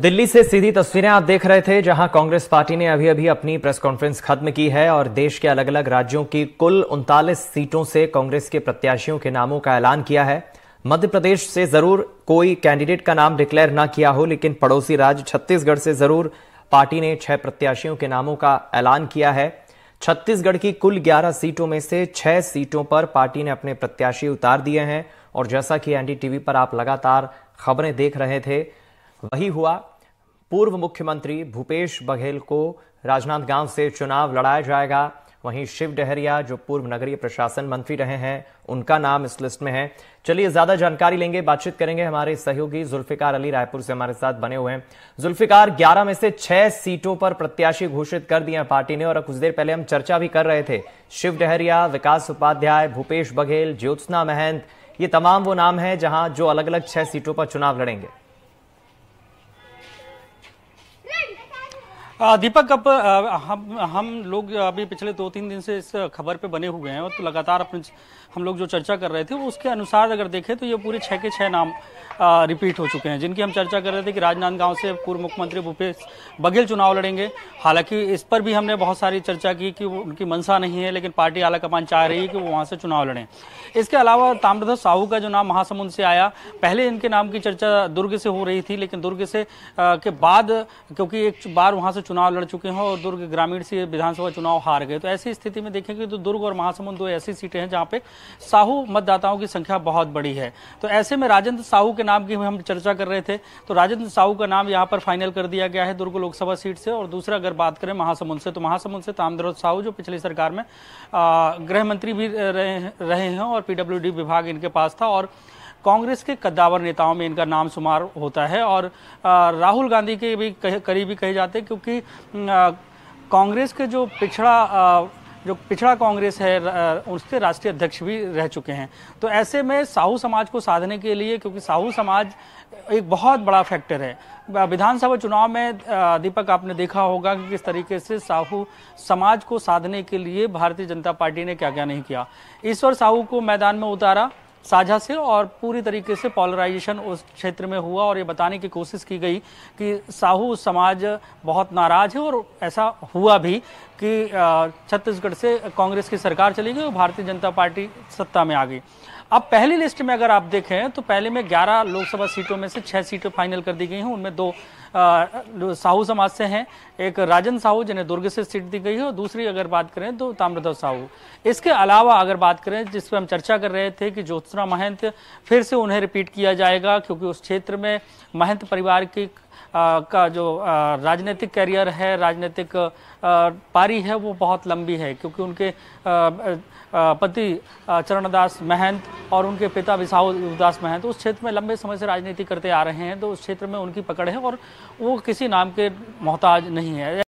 दिल्ली से सीधी तस्वीरें आप देख रहे थे जहां कांग्रेस पार्टी ने अभी अभी अपनी प्रेस कॉन्फ्रेंस खत्म की है और देश के अलग अलग राज्यों की कुल उनतालीस सीटों से कांग्रेस के प्रत्याशियों के नामों का ऐलान किया है मध्य प्रदेश से जरूर कोई कैंडिडेट का नाम डिक्लेयर ना किया हो लेकिन पड़ोसी राज्य छत्तीसगढ़ से जरूर पार्टी ने छह प्रत्याशियों के नामों का ऐलान किया है छत्तीसगढ़ की कुल ग्यारह सीटों में से छह सीटों पर पार्टी ने अपने प्रत्याशी उतार दिए हैं और जैसा कि एनडीटीवी पर आप लगातार खबरें देख रहे थे वही हुआ पूर्व मुख्यमंत्री भूपेश बघेल को राजनांदगांव से चुनाव लड़ाया जाएगा वहीं शिव डहरिया जो पूर्व नगरीय प्रशासन मंत्री रहे हैं उनका नाम इस लिस्ट में है चलिए ज्यादा जानकारी लेंगे बातचीत करेंगे हमारे सहयोगी जुल्फिकार अली रायपुर से हमारे साथ बने हुए हैं जुल्फिकार 11 में से 6 सीटों पर प्रत्याशी घोषित कर दिया पार्टी ने और कुछ देर पहले हम चर्चा भी कर रहे थे शिव डहरिया विकास उपाध्याय भूपेश बघेल ज्योत्सना महंत ये तमाम वो नाम है जहां जो अलग अलग छह सीटों पर चुनाव लड़ेंगे दीपक अब हम हम लोग अभी पिछले दो तीन दिन से इस खबर पे बने हुए हैं और तो लगातार अपने हम लोग जो चर्चा कर रहे थे उसके अनुसार अगर देखें तो ये पूरे छः के छः नाम रिपीट हो चुके हैं जिनकी हम चर्चा कर रहे थे कि राजनांदगांव से पूर्व मुख्यमंत्री भूपेश बघेल चुनाव लड़ेंगे हालांकि इस पर भी हमने बहुत सारी चर्चा की कि उनकी मनसा नहीं है लेकिन पार्टी आलाकमान चाह रही है कि वो वहाँ से चुनाव लड़ें इसके अलावा ताम्रध्वज साहू का जो नाम महासमुंद से आया पहले इनके नाम की चर्चा दुर्ग से हो रही थी लेकिन दुर्ग से के बाद क्योंकि एक बार वहाँ से चुनाव लड़ चुके हैं और दुर्ग ग्रामीण से विधानसभा चुनाव हार गए तो ऐसी स्थिति में देखें कि तो दुर्ग और महासमुंद दो ऐसी सीटें हैं जहाँ पे साहू मतदाताओं की संख्या बहुत बड़ी है तो ऐसे में राजेंद्र साहू के नाम की हम चर्चा कर रहे थे तो राजेंद्र साहू का नाम यहाँ पर फाइनल कर दिया गया है दुर्ग लोकसभा सीट से और दूसरा अगर बात करें महासमुंद से तो महासमुंद से तामध्रोत साहू जो पिछली सरकार में गृह मंत्री भी रहे हैं और पीडब्ल्यू विभाग इनके पास था और कांग्रेस के कद्दावर नेताओं में इनका नाम शुमार होता है और राहुल गांधी के भी करीबी कहे जाते हैं क्योंकि कांग्रेस के जो पिछड़ा जो पिछड़ा कांग्रेस है उसके राष्ट्रीय अध्यक्ष भी रह चुके हैं तो ऐसे में साहू समाज को साधने के लिए क्योंकि साहू समाज एक बहुत बड़ा फैक्टर है विधानसभा चुनाव में दीपक आपने देखा होगा कि किस तरीके से साहू समाज को साधने के लिए भारतीय जनता पार्टी ने क्या क्या नहीं किया ईश्वर साहू को मैदान में उतारा साझा से और पूरी तरीके से पॉलराइजेशन उस क्षेत्र में हुआ और ये बताने की कोशिश की गई कि साहू समाज बहुत नाराज है और ऐसा हुआ भी कि छत्तीसगढ़ से कांग्रेस की सरकार चली गई और भारतीय जनता पार्टी सत्ता में आ गई अब पहली लिस्ट में अगर आप देखें तो पहले में 11 लोकसभा सीटों में से छह सीटें फाइनल कर दी गई हैं उनमें दो साहू समाज से हैं एक राजन साहू जिन्हें दुर्ग से सीट दी गई है और दूसरी अगर बात करें तो ताम्रध्वज साहू इसके अलावा अगर बात करें जिस पर हम चर्चा कर रहे थे कि ज्योत्सना महंत फिर से उन्हें रिपीट किया जाएगा क्योंकि उस क्षेत्र में महंत परिवार की का जो राजनीतिक कैरियर है राजनीतिक पारी है वो बहुत लंबी है क्योंकि उनके पति चरणदास महंत और उनके पिता बिसाहू महंत उस क्षेत्र में लंबे समय से राजनीति करते आ रहे हैं तो उस क्षेत्र में उनकी पकड़ है और वो किसी नाम के मोहताज नहीं है